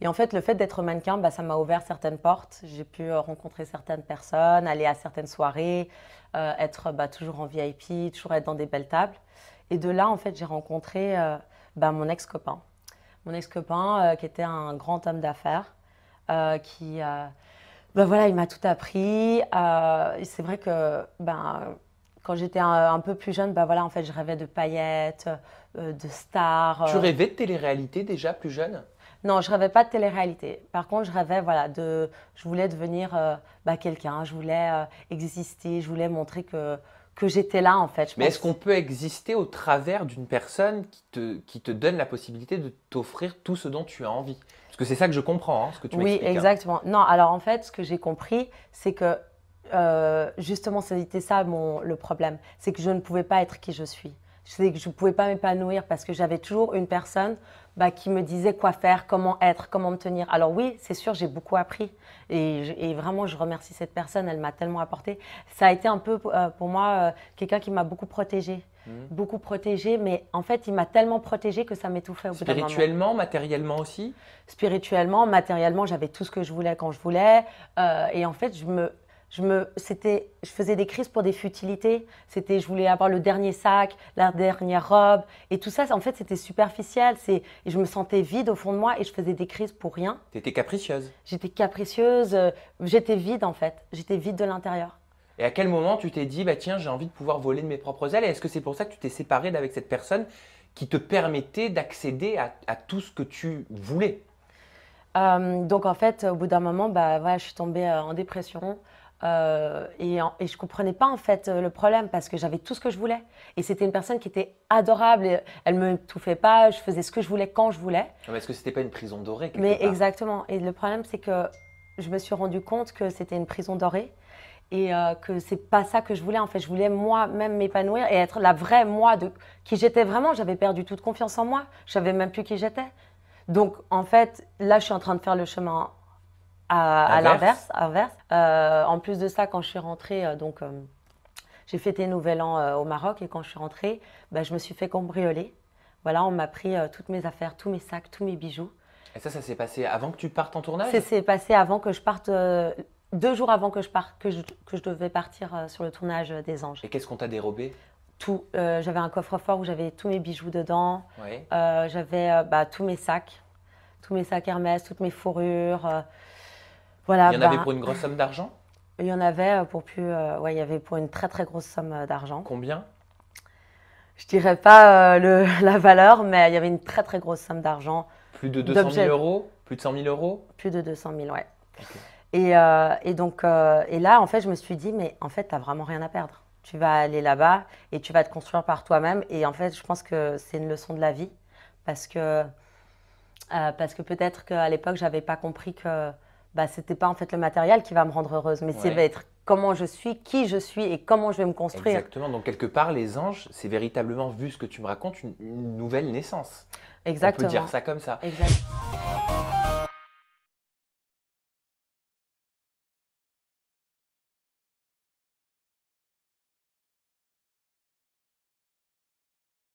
Et en fait, le fait d'être mannequin, bah, ça m'a ouvert certaines portes. J'ai pu euh, rencontrer certaines personnes, aller à certaines soirées, euh, être bah, toujours en VIP, toujours être dans des belles tables. Et de là, en fait, j'ai rencontré euh, bah, mon ex-copain. Mon ex-copain, qui était un grand homme d'affaires, qui, bah voilà, il m'a tout appris. c'est vrai que, ben, quand j'étais un, peu plus jeune, bah voilà, en fait, je rêvais de paillettes, de stars. je Tu rêvais de télé-réalité déjà plus jeune non, je rêvais pas de télé-réalité. Par contre, je rêvais, voilà, de, je voulais devenir euh, bah, quelqu'un, je voulais euh, exister, je voulais montrer que, j'étais là, en fait. Mais est-ce qu'on peut exister au travers d'une personne qui te, donne la possibilité de t'offrir tout ce dont tu as envie Parce que c'est ça que je comprends, hein, ce que tu Oui, hein. exactement. Non, alors en fait, ce que j'ai compris, c'est que euh, justement, c'était ça le problème. C'est que je ne pouvais pas être qui je suis. Je que je ne pouvais pas m'épanouir parce que j'avais toujours une personne bah, qui me disait quoi faire, comment être, comment me tenir. Alors oui, c'est sûr, j'ai beaucoup appris et, vraiment, je remercie cette personne, elle m'a tellement apporté. Ça a été un peu euh, pour moi euh, quelqu'un qui m'a beaucoup protégé mmh. Beaucoup protégé mais en fait, il m'a tellement protégé que ça m'étouffait au bout d'un moment. Spirituellement, matériellement aussi Spirituellement, matériellement, j'avais tout ce que je voulais quand je voulais. Euh, et en fait, je me, je me c'était je faisais des crises pour des futilités c'était je voulais avoir le dernier sac la dernière robe et tout ça en fait c'était superficiel c'est je me sentais vide au fond de moi et je faisais des crises pour rien étais capricieuse j'étais capricieuse euh, j'étais vide en fait j'étais vide de l'intérieur et à quel moment tu t'es dit bah tiens j'ai envie de pouvoir voler de mes propres ailes est-ce que c'est pour ça que tu t'es séparée d'avec cette personne qui te permettait d'accéder à, tout ce que tu voulais euh, donc en fait, au bout d'un moment, bah, je suis tombée euh, en dépression. Euh, et, et, je comprenais pas en fait euh, le problème parce que j'avais tout ce que je voulais. Et c'était une personne qui était adorable. elle me touffait pas. Je faisais ce que je voulais quand je voulais. Est-ce que c'était pas une prison dorée Mais exactement. Et le problème c'est que je me suis rendu compte que c'était une prison dorée et euh, que c'est pas ça que je voulais. En fait, je voulais moi-même m'épanouir et être la vraie moi de qui j'étais vraiment. J'avais perdu toute confiance en moi. Je savais même plus qui j'étais. Donc en fait, là, je suis en train de faire le chemin à, l'inverse. Euh, en plus de ça, quand je suis rentrée, euh, donc euh, j'ai fêté Nouvel An euh, au Maroc et quand je suis rentrée, bah, je me suis fait cambrioler. Voilà, on m'a pris toutes mes affaires, tous mes sacs, tous mes bijoux. Et ça, ça s'est passé avant que tu partes en tournage Ça s'est passé avant que je parte deux jours avant que je, parte, que je, devais partir sur le tournage des Anges. Et qu'est-ce qu'on t'a dérobé Tout. j'avais un coffre-fort où j'avais tous mes bijoux dedans. j'avais bah, tous mes sacs, tous mes sacs Hermès, toutes mes fourrures il y en avait bah, pour une grosse somme d'argent Il y en avait euh, pour plus. Euh, ouais, il y avait pour une très très grosse somme euh, d'argent. Combien Je dirais pas la valeur, mais il y avait une très très grosse somme d'argent. Plus de 200 000 euros Plus de 100 000 euros Plus de 200 000, ouais. Et, et, donc, et là, en fait, je me suis dit, mais en fait, tu n'as vraiment rien à perdre. Tu vas aller là-bas et tu vas te construire par toi-même. Et en fait, je pense que c'est une leçon de la vie parce que, parce que peut-être qu'à l'époque, n'avais pas compris que bah, c'était pas en fait le matériel qui va me rendre heureuse, mais c'est va être comment je suis, qui je suis et comment je vais me construire. Exactement. Donc quelque part, les anges, c'est véritablement vu ce que tu me racontes une, une nouvelle naissance. Exactement. On peut dire ça comme ça. Exactement.